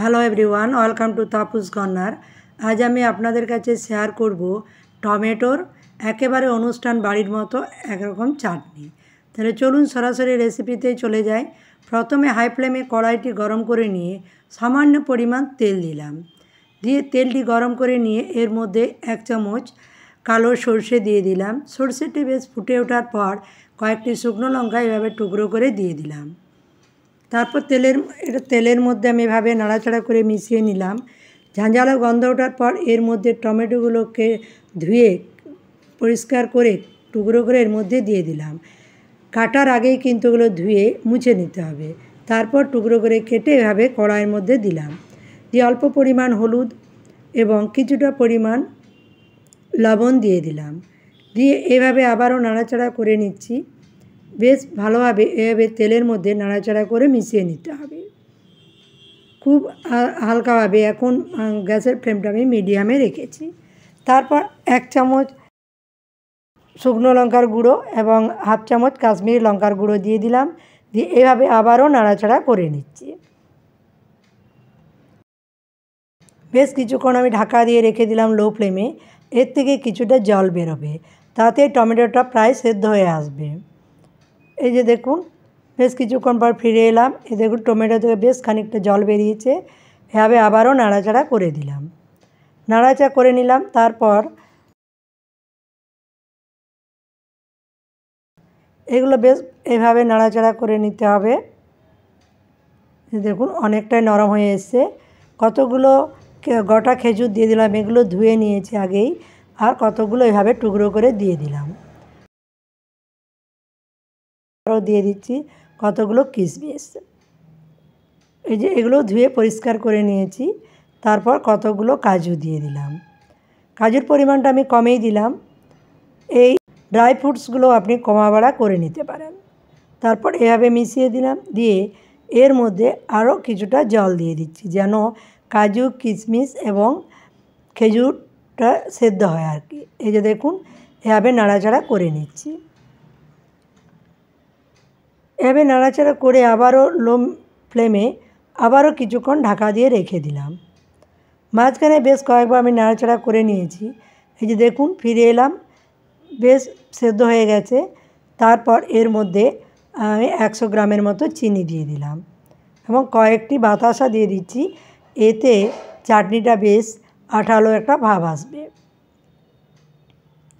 hello everyone welcome to Tapus corner আজ আমি আপনাদের কাছে শেয়ার করব টমেটোর একেবারে অনুষ্ঠান বাড়ির মতো একরকম চাটনি তাহলে চলুন সরাসরি রেসিপিতে চলে যাই প্রথমে হাই ফ্লেমে কড়াইটি গরম করে নিয়ে সামান্য পরিমাণ তেল দিলাম দিয়ে তেলটি গরম করে নিয়ে এর মধ্যে এক চামচ কালো সর্ষে দিয়ে দিলাম সর্ষেটি বেশ ফুটে ওঠার পর কয়েকটি শুকনো লঙ্কা এভাবে টুকরো করে দিয়ে দিলাম তারপর তেলের এটা তেলের মধ্যে আমি এভাবে নাড়াচাড়া করে মিশিয়ে নিলাম ঝাঁঝালো গন্ধ ওঠার পর এর মধ্যে টমেটোগুলোকে ধুয়ে পরিষ্কার করে টুকরো করে এর মধ্যে দিয়ে দিলাম কাটার আগেই কিন্তু ওগুলো ধুয়ে মুছে নিতে হবে তারপর টুকরো করে কেটে এভাবে কড়াইয়ের মধ্যে দিলাম দিয়ে অল্প পরিমাণ হলুদ এবং কিছুটা পরিমাণ লবণ দিয়ে দিলাম দিয়ে এভাবে আবারও নাড়াচাড়া করে নিচ্ছি বেশ ভালোভাবে এভাবে তেলের মধ্যে নাড়াচাড়া করে মিশিয়ে নিতে হবে খুব হালকাভাবে এখন গ্যাসের ফ্লেমটা আমি মিডিয়ামে রেখেছি তারপর এক চামচ শুকনো লঙ্কার গুঁড়ো এবং হাফ চামচ কাশ্মীরি লঙ্কার গুঁড়ো দিয়ে দিলাম দিয়ে এভাবে আবারও নাড়াচাড়া করে নিচ্ছি বেশ কিছুক্ষণ আমি ঢাকা দিয়ে রেখে দিলাম লো ফ্লেমে এর থেকে কিছুটা জল বেরোবে তাতে টমেটোটা প্রায় সেদ্ধ হয়ে আসবে এই যে দেখুন বেশ কিছুক্ষণ পর ফিরে এলাম এই দেখুন টমেটো থেকে বেশ খানিকটা জল বেরিয়েছে এভাবে আবারও নাড়াচাড়া করে দিলাম নাড়াচাড়া করে নিলাম তারপর এগুলো বেশ এভাবে নাড়াচাড়া করে নিতে হবে দেখুন অনেকটাই নরম হয়ে এসছে কতগুলো গোটা খেজুর দিয়ে দিলাম এগুলো ধুয়ে নিয়েছি আগেই আর কতগুলো এভাবে টুকরো করে দিয়ে দিলাম তারপরেও দিয়ে দিচ্ছি কতগুলো কিশমিশ এই যে এগুলো ধুয়ে পরিষ্কার করে নিয়েছি তারপর কতগুলো কাজু দিয়ে দিলাম কাজুর পরিমাণটা আমি কমেই দিলাম এই ড্রাই ফ্রুটসগুলো আপনি কমা বাড়া করে নিতে পারেন তারপর এভাবে মিশিয়ে দিলাম দিয়ে এর মধ্যে আরও কিছুটা জল দিয়ে দিচ্ছি যেন কাজু কিশমিশ এবং খেজুরটা সেদ্ধ হয় আর কি এই যে দেখুন এভাবে নাড়াচাড়া করে নিচ্ছি এভাবে নাড়াচাড়া করে আবারও লো ফ্লেমে আবারও কিছুক্ষণ ঢাকা দিয়ে রেখে দিলাম মাঝখানে বেশ কয়েকবার আমি নাড়াচাড়া করে নিয়েছি এই যে দেখুন ফিরে এলাম বেশ সেদ্ধ হয়ে গেছে তারপর এর মধ্যে আমি একশো গ্রামের মতো চিনি দিয়ে দিলাম এবং কয়েকটি বাতাসা দিয়ে দিচ্ছি এতে চাটনিটা বেশ আঠালো একটা ভাব আসবে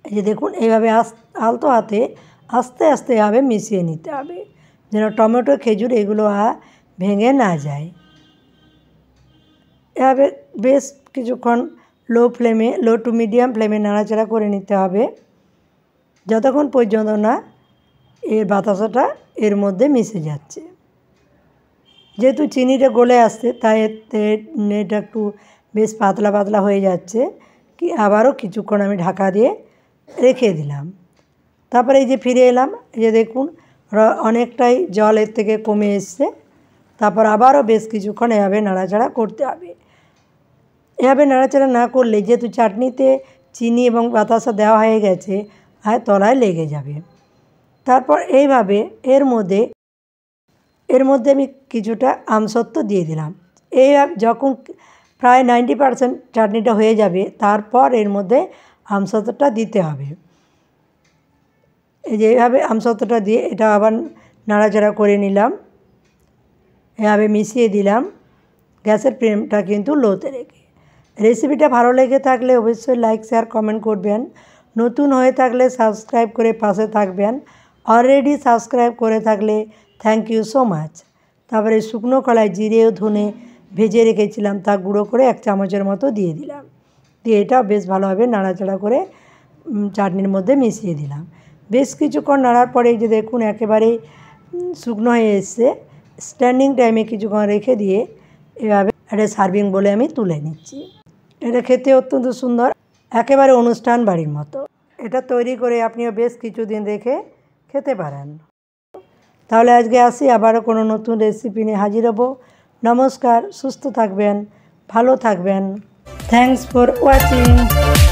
এই যে দেখুন এইভাবে আলতো হাতে আস্তে আস্তে এভাবে মিশিয়ে নিতে হবে যেন টমেটো খেজুর এগুলো আর ভেঙে না যায় এভাবে বেশ কিছুক্ষণ লো ফ্লেমে লো টু মিডিয়াম ফ্লেমে নাড়াচাড়া করে নিতে হবে যতক্ষণ পর্যন্ত না এর বাতাসাটা এর মধ্যে মিশে যাচ্ছে যেহেতু চিনিটা গলে আসছে তাই এটা একটু বেশ পাতলা পাতলা হয়ে যাচ্ছে কি আবারও কিছুক্ষণ আমি ঢাকা দিয়ে রেখে দিলাম তারপরে এই যে ফিরে এলাম এই যে দেখুন অনেকটাই জল এর থেকে কমে এসছে তারপর আবারও বেশ কিছুক্ষণ এভাবে নাড়াচাড়া করতে হবে এভাবে নাড়াচাড়া না করলে যেহেতু চাটনিতে চিনি এবং বাতাসা দেওয়া হয়ে গেছে আর তলায় লেগে যাবে তারপর এইভাবে এর মধ্যে এর মধ্যে আমি কিছুটা আমসত্ব দিয়ে দিলাম এই যখন প্রায় নাইনটি পারসেন্ট চাটনিটা হয়ে যাবে তারপর এর মধ্যে আমসত্বটা দিতে হবে এই যে এইভাবে আমসত্বটা দিয়ে এটা আবার নাড়াচাড়া করে নিলাম এভাবে মিশিয়ে দিলাম গ্যাসের ফ্লেমটা কিন্তু লোতে রেখে রেসিপিটা ভালো লেগে থাকলে অবশ্যই লাইক শেয়ার কমেন্ট করবেন নতুন হয়ে থাকলে সাবস্ক্রাইব করে পাশে থাকবেন অলরেডি সাবস্ক্রাইব করে থাকলে থ্যাংক ইউ সো মাচ তারপরে শুকনো কলায় জিরে ও ধনে ভেজে রেখেছিলাম তা গুঁড়ো করে এক চামচের মতো দিয়ে দিলাম দিয়ে এটা বেশ ভালোভাবে নাড়াচাড়া করে চাটনির মধ্যে মিশিয়ে দিলাম বেশ কিছুক্ষণ নাড়ার পরে যে দেখুন একেবারে শুকনো হয়ে এসছে স্ট্যান্ডিং টাইমে কিছুক্ষণ রেখে দিয়ে এভাবে এটা সার্ভিং বলে আমি তুলে নিচ্ছি এটা খেতে অত্যন্ত সুন্দর একেবারে অনুষ্ঠান বাড়ির মতো এটা তৈরি করে আপনিও বেশ কিছুদিন রেখে খেতে পারেন তাহলে আজকে আসি আবারও কোনো নতুন রেসিপি নিয়ে হাজির হব নমস্কার সুস্থ থাকবেন ভালো থাকবেন থ্যাংকস ফর ওয়াচিং